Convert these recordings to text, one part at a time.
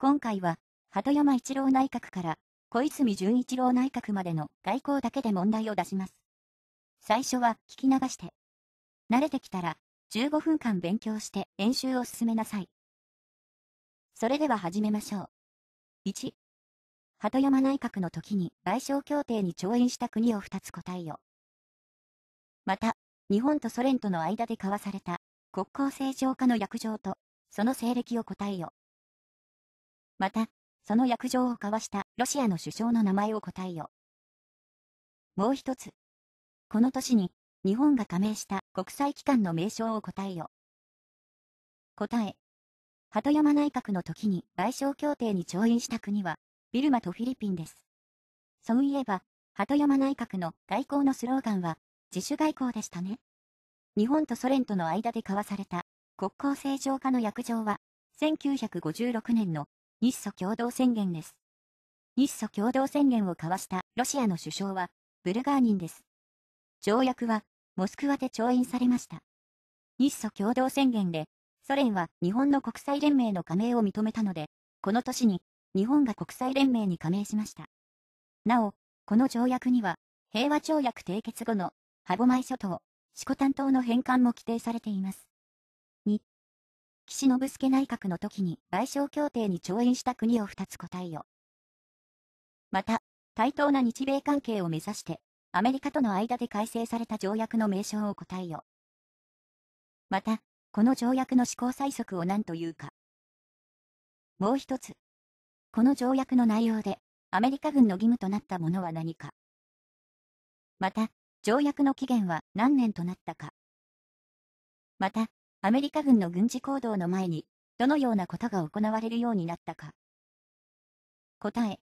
今回は、鳩山一郎内閣から、小泉純一郎内閣までの外交だけで問題を出します。最初は聞き流して。慣れてきたら、15分間勉強して演習を進めなさい。それでは始めましょう。1、鳩山内閣の時に賠償協定に調印した国を2つ答えよ。また、日本とソ連との間で交わされた国交正常化の約定と、その西暦を答えよ。また、その約定を交わしたロシアの首相の名前を答えよ。もう一つ。この年に、日本が加盟した国際機関の名称を答えよ。答え。鳩山内閣の時に賠償協定に調印した国は、ビルマとフィリピンです。そういえば、鳩山内閣の外交のスローガンは、自主外交でしたね。日本とソ連との間で交わされた国交正常化の約定は、1956年の日ソ共同宣言です。日ソ共同宣言を交わしたロシアの首相は、ブルガーニンです。条約は、モスクワで調印されました。日ソ共同宣言で、ソ連は日本の国際連盟の加盟を認めたので、この年に、日本が国際連盟に加盟しました。なお、この条約には、平和条約締結後の、歯舞諸島、四股担当の返還も規定されています。岸信介内閣の時に賠償協定に調印した国を2つ答えよ。また、対等な日米関係を目指して、アメリカとの間で改正された条約の名称を答えよ。また、この条約の施行最速を何というか。もう一つ。この条約の内容で、アメリカ軍の義務となったものは何か。また、条約の期限は何年となったか。また、アメリカ軍の軍事行動の前に、どのようなことが行われるようになったか。答え。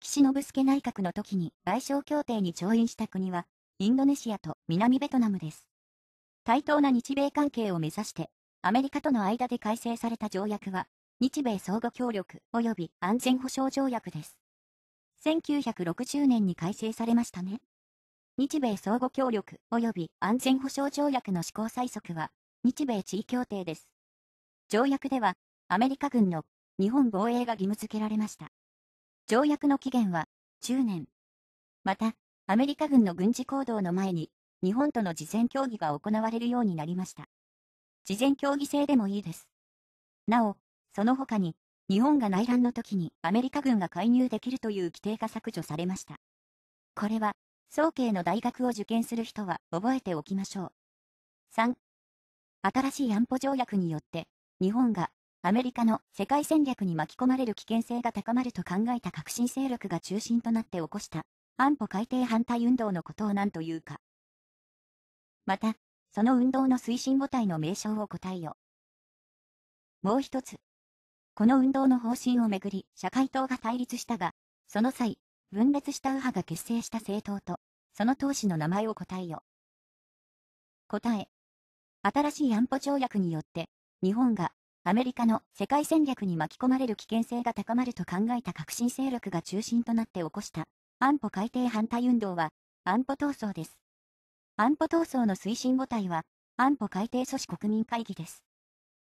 岸信介内閣の時に賠償協定に調印した国は、インドネシアと南ベトナムです。対等な日米関係を目指して、アメリカとの間で改正された条約は、日米相互協力及び安全保障条約です。1960年に改正されましたね。日米相互協力及び安全保障条約の施行最速は、日米地位協定です。条約では、アメリカ軍の日本防衛が義務付けられました。条約の期限は10年。また、アメリカ軍の軍事行動の前に、日本との事前協議が行われるようになりました。事前協議制でもいいです。なお、その他に、日本が内乱の時にアメリカ軍が介入できるという規定が削除されました。これは、総慶の大学を受験する人は覚えておきましょう。3. 新しい安保条約によって、日本がアメリカの世界戦略に巻き込まれる危険性が高まると考えた革新勢力が中心となって起こした安保改定反対運動のことを何というか。また、その運動の推進母体の名称を答えよ。もう一つ。この運動の方針をめぐり、社会党が対立したが、その際、分裂した右派が結成した政党と、その党首の名前を答えよ。答え。新しい安保条約によって、日本がアメリカの世界戦略に巻き込まれる危険性が高まると考えた革新勢力が中心となって起こした安保改定反対運動は安保闘争です。安保闘争の推進母体は安保改定組織国民会議です。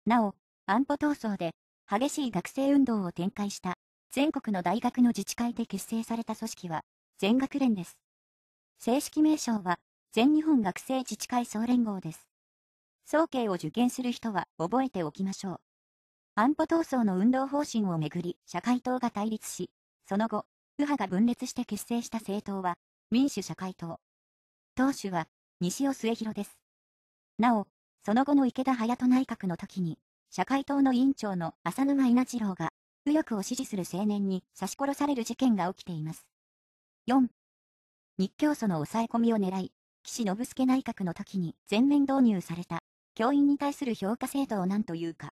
なお、安保闘争で激しい学生運動を展開した全国の大学の自治会で結成された組織は全学連です。正式名称は全日本学生自治会総連合です。早慶を受験する人は覚えておきましょう。安保闘争の運動方針をめぐり社会党が対立し、その後、右派が分裂して結成した政党は民主社会党。党首は西尾末広です。なお、その後の池田隼人内閣の時に、社会党の委員長の浅沼稲次郎が、右翼を支持する青年に刺し殺される事件が起きています。4. 日教祖の抑え込みを狙い、岸信介内閣の時に全面導入された教員に対する評価制度を何というか。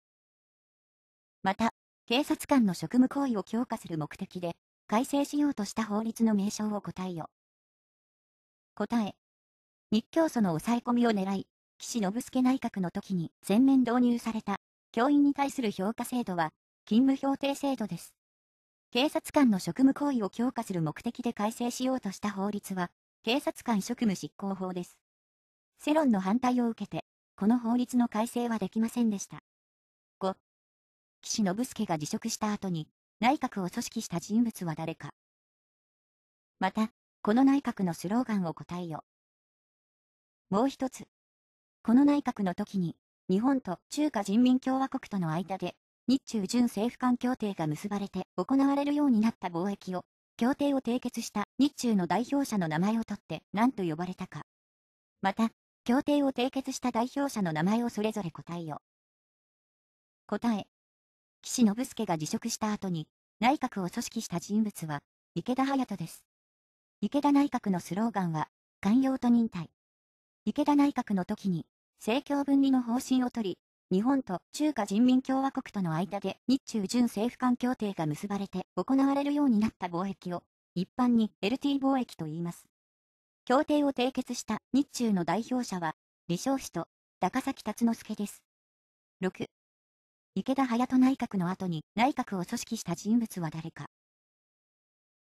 また、警察官の職務行為を強化する目的で、改正しようとした法律の名称を答えよ。答え。日教祖の抑え込みを狙い、岸信介内閣の時に全面導入された、教員に対する評価制度は、勤務評定制度です。警察官の職務行為を強化する目的で改正しようとした法律は、警察官職務執行法です。世論の反対を受けて、この法律の改正はできませんでした。5、岸信介が辞職した後に、内閣を組織した人物は誰か。また、この内閣のスローガンを答えよ。もう一つ。この内閣の時に、日本と中華人民共和国との間で、日中準政府間協定が結ばれて行われるようになった貿易を、協定を締結した日中の代表者の名前を取って何と呼ばれたか。また、協定を締結した代表者の名前をそれぞれ答えよ。答え。岸信介が辞職した後に、内閣を組織した人物は、池田隼人です。池田内閣のスローガンは、寛容と忍耐。池田内閣の時に、政教分離の方針を取り、日本と中華人民共和国との間で日中準政府間協定が結ばれて行われるようになった貿易を、一般に LT 貿易と言います。協定を締結した日中の代表者は、李承氏と高崎達之助です。6、池田隼人内閣の後に内閣を組織した人物は誰か。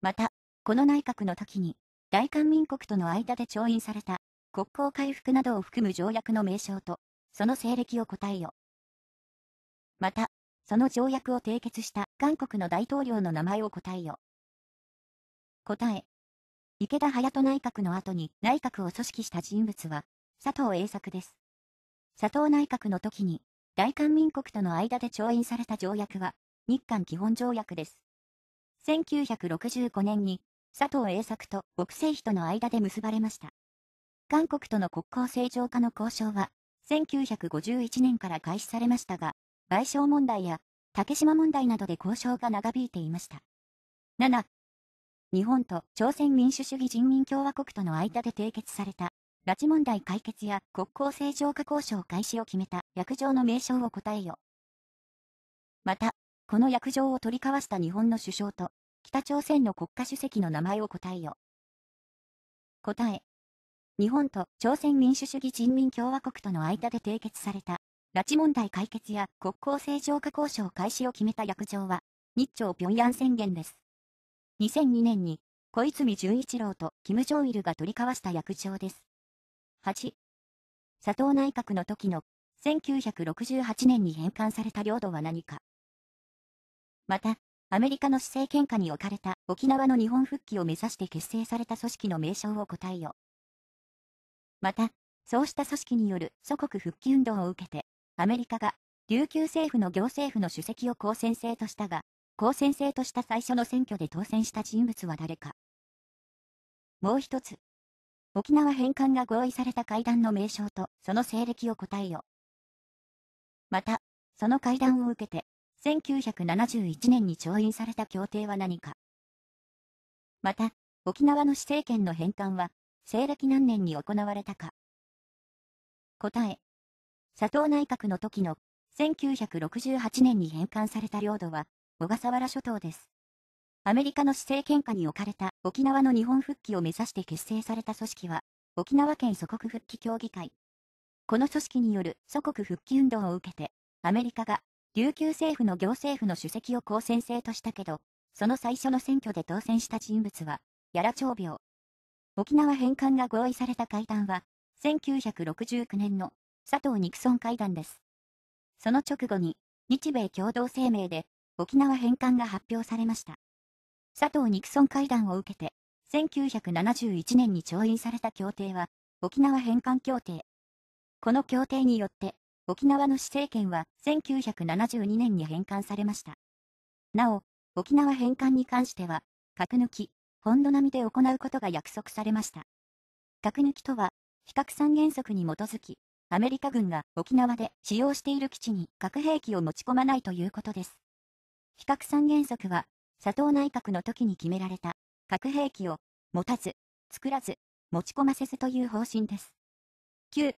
また、この内閣の時に、大韓民国との間で調印された、国交回復などを含む条約の名称と、その西暦を答えよ。また、その条約を締結した韓国の大統領の名前を答えよ。答え。池田隼人内閣の後に内閣を組織した人物は、佐藤栄作です。佐藤内閣の時に、大韓民国との間で調印された条約は、日韓基本条約です。1965年に、佐藤栄作と北西妃との間で結ばれました。韓国との国交正常化の交渉は、1951年から開始されましたが、賠償問題や竹島問題などで交渉が長引いていました。7、日本と朝鮮民主主義人民共和国との間で締結された、拉致問題解決や国交正常化交渉開始を決めた約定の名称を答えよ。また、この約定を取り交わした日本の首相と、北朝鮮の国家主席の名前を答えよ。答え。日本と朝鮮民主主義人民共和国との間で締結された、拉致問題解決や国交正常化交渉開始を決めた約定は、日朝平壌宣言です。2002年に小泉純一郎と金正日が取り交わした役場です。8、佐藤内閣の時の1968年に返還された領土は何か。また、アメリカの姿政権下に置かれた沖縄の日本復帰を目指して結成された組織の名称を答えよ。また、そうした組織による祖国復帰運動を受けて、アメリカが琉球政府の行政府の主席を公選制としたが、高専生とした最初の選挙で当選した人物は誰か。もう一つ。沖縄返還が合意された会談の名称とその西暦を答えよ。また、その会談を受けて、1971年に調印された協定は何か。また、沖縄の施政権の返還は、西暦何年に行われたか。答え。佐藤内閣の時の1968年に返還された領土は、小笠原諸島です。アメリカの施政権下に置かれた沖縄の日本復帰を目指して結成された組織は、沖縄県祖国復帰協議会。この組織による祖国復帰運動を受けて、アメリカが琉球政府の行政府の主席を公選制としたけど、その最初の選挙で当選した人物は、やら長病。沖縄返還が合意された会談は、1969年の佐藤ニクソン会談です。その直後に、日米共同声明で沖縄返還が発表されました。佐藤ニクソン会談を受けて、1971年に調印された協定は、沖縄返還協定。この協定によって、沖縄の施政権は1972年に返還されました。なお、沖縄返還に関しては、核抜き、本土並みで行うことが約束されました。核抜きとは、非核三原則に基づき、アメリカ軍が沖縄で使用している基地に核兵器を持ち込まないということです。非核三原則は、佐藤内閣の時に決められた、核兵器を持たず、作らず、持ち込ませずという方針です。9、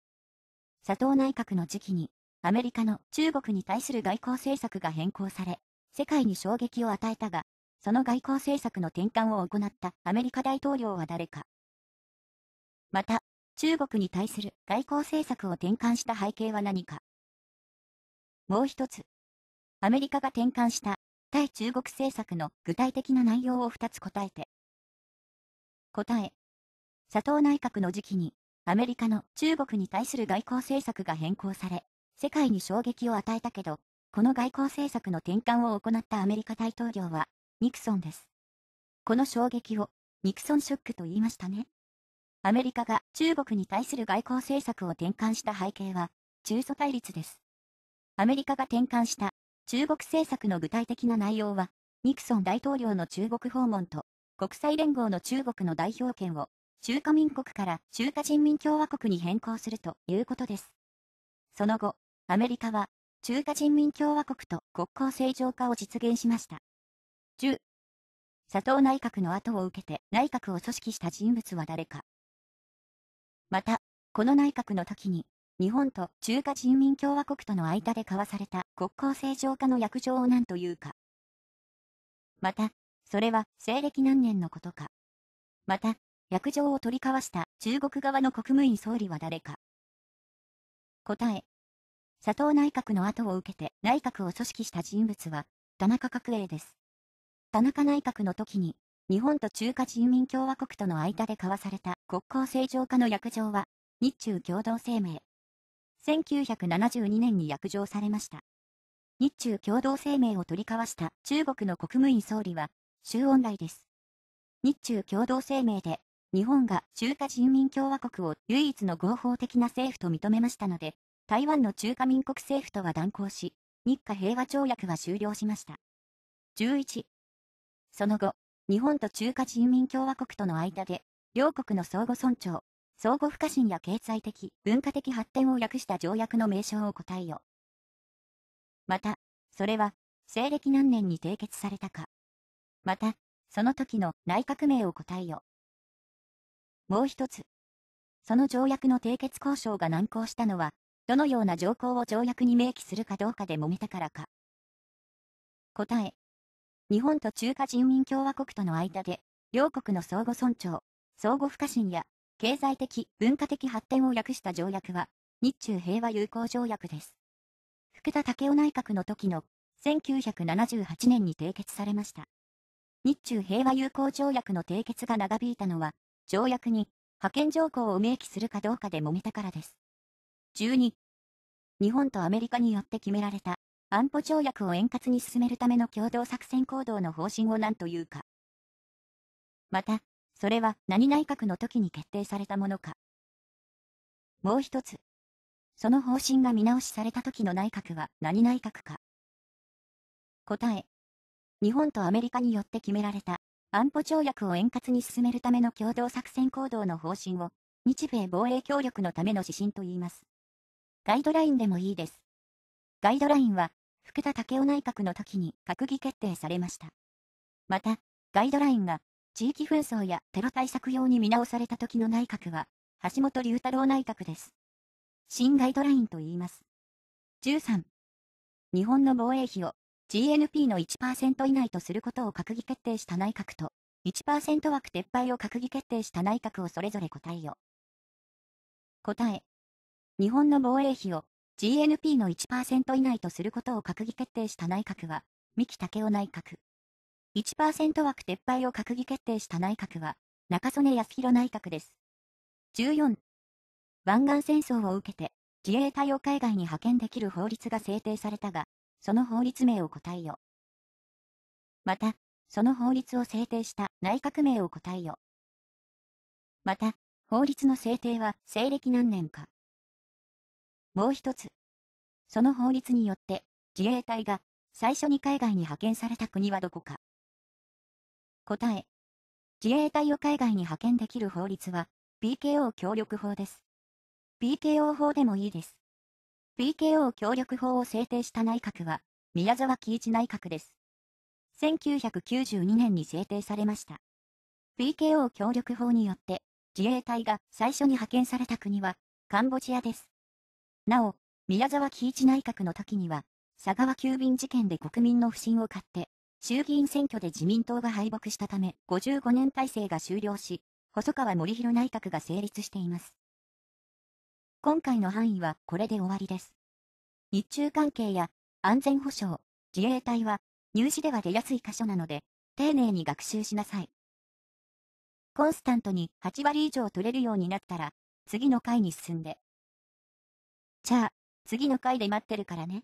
佐藤内閣の時期に、アメリカの中国に対する外交政策が変更され、世界に衝撃を与えたが、その外交政策の転換を行ったアメリカ大統領は誰か。また、中国に対する外交政策を転換した背景は何か。もう一つ。アメリカが転換した対中国政策の具体的な内容を2つ答えて。答え。佐藤内閣の時期に、アメリカの中国に対する外交政策が変更され、世界に衝撃を与えたけど、この外交政策の転換を行ったアメリカ大統領は、ニクソンです。この衝撃を、ニクソンショックと言いましたね。アメリカが中国に対する外交政策を転換した背景は、中祖対立です。アメリカが転換した中国政策の具体的な内容は、ニクソン大統領の中国訪問と、国際連合の中国の代表権を、中華民国から中華人民共和国に変更するということです。その後、アメリカは、中華人民共和国と国交正常化を実現しました。10、佐藤内閣の後を受けて内閣を組織した人物は誰か。また、この内閣の時に日本と中華人民共和国との間で交わされた国交正常化の約定を何というか。また、それは西暦何年のことか。また、約定を取り交わした中国側の国務院総理は誰か。答え。佐藤内閣の後を受けて内閣を組織した人物は、田中角栄です。田中内閣の時に、日本と中華人民共和国との間で交わされた国交正常化の約定は、日中共同声明。1972年に約定されました。日中共同声明を取り交わした中国の国務院総理は、周恩来です。日中共同声明で、日本が中華人民共和国を唯一の合法的な政府と認めましたので、台湾の中華民国政府とは断交し、日華平和条約は終了しました。11その後、日本と中華人民共和国との間で、両国の相互尊重、相互不可侵や経済的、文化的発展を訳した条約の名称を答えよ。また、それは、西暦何年に締結されたか。また、その時の内閣名を答えよ。もう一つ。その条約の締結交渉が難航したのは、どのような条項を条約に明記するかどうかで揉めたからか。答え。日本と中華人民共和国との間で、両国の相互尊重、相互不可侵や経済的、文化的発展を訳した条約は、日中平和友好条約です。福田武雄内閣の時の1978年に締結されました。日中平和友好条約の締結が長引いたのは、条約に派遣条項を明記するかどうかで揉めたからです。12、日本とアメリカによって決められた安保条約を円滑に進めるための共同作戦行動の方針を何というか。また、それは何内閣の時に決定されたものか。もう一つ。その方針が見直しされた時の内閣は何内閣か。答え。日本とアメリカによって決められた安保条約を円滑に進めるための共同作戦行動の方針を日米防衛協力のための指針と言います。ガイドラインでもいいです。ガイドラインは福田武雄内閣の時に閣議決定されました。また、ガイドラインが地域紛争やテロ対策用に見直された時の内閣は、橋本龍太郎内閣です。新ガイドラインと言います。13。日本の防衛費を GNP の1%以内とすることを閣議決定した内閣と、1%枠撤廃を閣議決定した内閣をそれぞれ答えよ。答え。日本の防衛費を GNP の1%以内とすることを閣議決定した内閣は、三木武夫内閣。1%枠撤廃を閣議決定した内閣は、中曽根康弘内閣です。14、湾岸戦争を受けて、自衛隊を海外に派遣できる法律が制定されたが、その法律名を答えよ。また、その法律を制定した内閣名を答えよ。また、法律の制定は西暦何年か。もう一つ。その法律によって、自衛隊が最初に海外に派遣された国はどこか。答え。自衛隊を海外に派遣できる法律は、p k o 協力法です。p k o 法でもいいです。p k o 協力法を制定した内閣は、宮沢喜一内閣です。1992年に制定されました。p k o 協力法によって、自衛隊が最初に派遣された国は、カンボジアです。なお、宮沢喜一内閣の時には、佐川急便事件で国民の不信を買って、衆議院選挙で自民党が敗北したため、55年体制が終了し、細川森弘内閣が成立しています。今回の範囲はこれで終わりです。日中関係や安全保障、自衛隊は入試では出やすい箇所なので、丁寧に学習しなさい。コンスタントに8割以上取れるようになったら、次の回に進んで。じゃあ、次の回で待ってるからね。